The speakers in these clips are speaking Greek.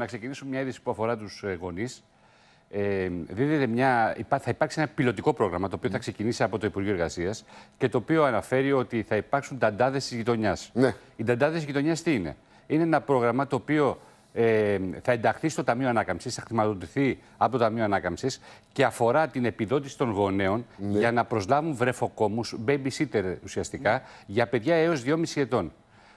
Να ξεκινήσουμε μια είδηση που αφορά τους γονείς. Ε, ε μια, θα υπάρξει ένα πιλωτικό πρόγραμμα το οποίο θα ξεκινήσει από το Υπουργείο Εργασίας και το οποίο αναφέρει ότι θα υπάρξουν ταντάδε της γειτονιάς. Ναι. Οι ταντάδε της γειτονιάς τι είναι, Είναι ένα πρόγραμμα το οποίο ε, θα ενταχθεί στο Ταμείο Ανάκαμψης, θα χρηματοδοτηθεί από το Ταμείο Ανάκαμψης και αφορά την επιδότηση των γονέων ναι. για να προσλάβουν βρεφοκόμους, babysitter ουσιαστικά, ναι. για παιδιά έως 2,5 ετών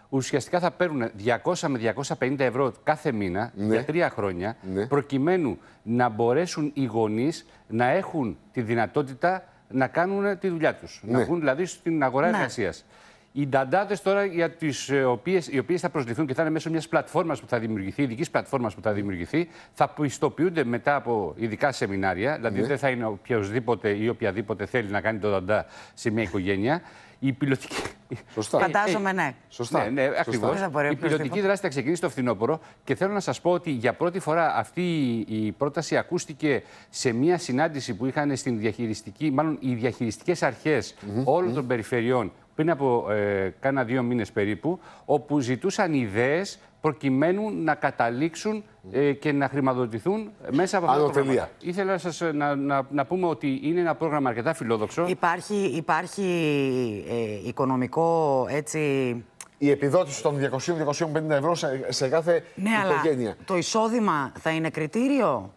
ουσιαστικά θα παίρνουν 200 με 250 ευρώ κάθε μήνα ναι. για τρία χρόνια, ναι. προκειμένου να μπορέσουν οι γονείς να έχουν τη δυνατότητα να κάνουν τη δουλειά τους. Να ναι. βγουν δηλαδή στην αγορά εργασίας. Οι νταντάδες τώρα για τις ε, οποίες, οι οποίες θα προσληφθούν και θα είναι μέσω μιας πλατφόρμας που θα δημιουργηθεί, ειδικής πλατφόρμας που θα δημιουργηθεί, θα πιστοποιούνται μετά από ειδικά σεμινάρια. Δηλαδή δεν θα είναι οποιοδήποτε ή οποιαδήποτε θέλει να κάνει το νταντά σε μια οικογένεια. Η πιλωτική, Σωστά. Φαντάζομαι, ε, ε, ναι. Σωστά. Ναι, ναι, ακριβώ. Η πιλωτική δράση θα ξεκινήσει το φθινόπωρο και θέλω να σας πω ότι για πρώτη φορά αυτή η πρόταση ακούστηκε σε μια συνάντηση που είχαν στην διαχειριστική, μάλλον οι διαχειριστικές αρχές όλων των περιφερειών πριν από ε, κάνα δύο μήνες περίπου, όπου ζητούσαν ιδέες προκειμένου να καταλήξουν ε, και να χρηματοδοτηθούν μέσα από αυτό το πρόγραμμα. Ήθελα να, σας, να, να, να, πούμε ότι είναι ένα πρόγραμμα αρκετά φιλόδοξο. Υπάρχει, υπάρχει ε, οικονομικό έτσι... Η επιδότηση των 200-250 ευρώ σε, κάθε ναι, οικογένεια. Αλλά το εισόδημα θα είναι κριτήριο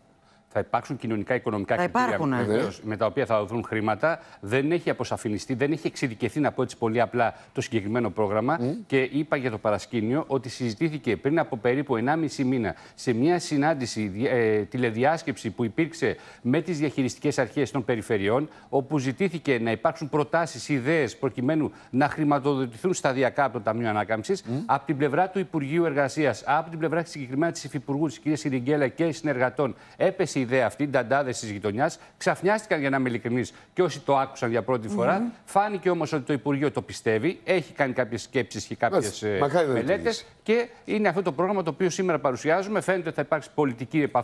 θα υπάρξουν κοινωνικά οικονομικά θα κριτήρια με τα οποία θα δοθούν χρήματα. Δεν έχει αποσαφινιστεί, δεν έχει εξειδικευθεί, να πω έτσι πολύ απλά, το συγκεκριμένο πρόγραμμα. Ναι. Και είπα για το παρασκήνιο ότι συζητήθηκε πριν από περίπου 1,5 μήνα σε μια συνάντηση, ε, τηλεδιάσκεψη που υπήρξε με τις διαχειριστικές αρχές των περιφερειών, όπου ζητήθηκε να υπάρξουν προτάσεις, ιδέες προκειμένου να χρηματοδοτηθούν σταδιακά από το Ταμείο Ανάκαμψης ναι. από την πλευρά του Υπουργείου Εργασίας, από την πλευρά συγκεκριμένα της Υφυπουργού της κυρίας Σιριγκέλα και συνεργατών. Έπεσε ιδέα αυτή, οι νταντάδες της γειτονιάς, ξαφνιάστηκαν για να είμαι ειλικρινής και όσοι το άκουσαν για πρώτη φορά. Φάνηκε όμως ότι το Υπουργείο το πιστεύει, έχει κάνει κάποιες σκέψεις και κάποιες ε, μελέτε και είναι αυτό το πρόγραμμα το οποίο σήμερα παρουσιάζουμε. Φαίνεται ότι θα υπάρξει πολιτική επ'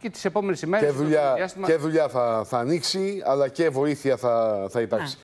και τις επόμενες ημέρες. Και δουλειά, θα, ανοίξει, αλλά και βοήθεια θα, θα υπάρξει.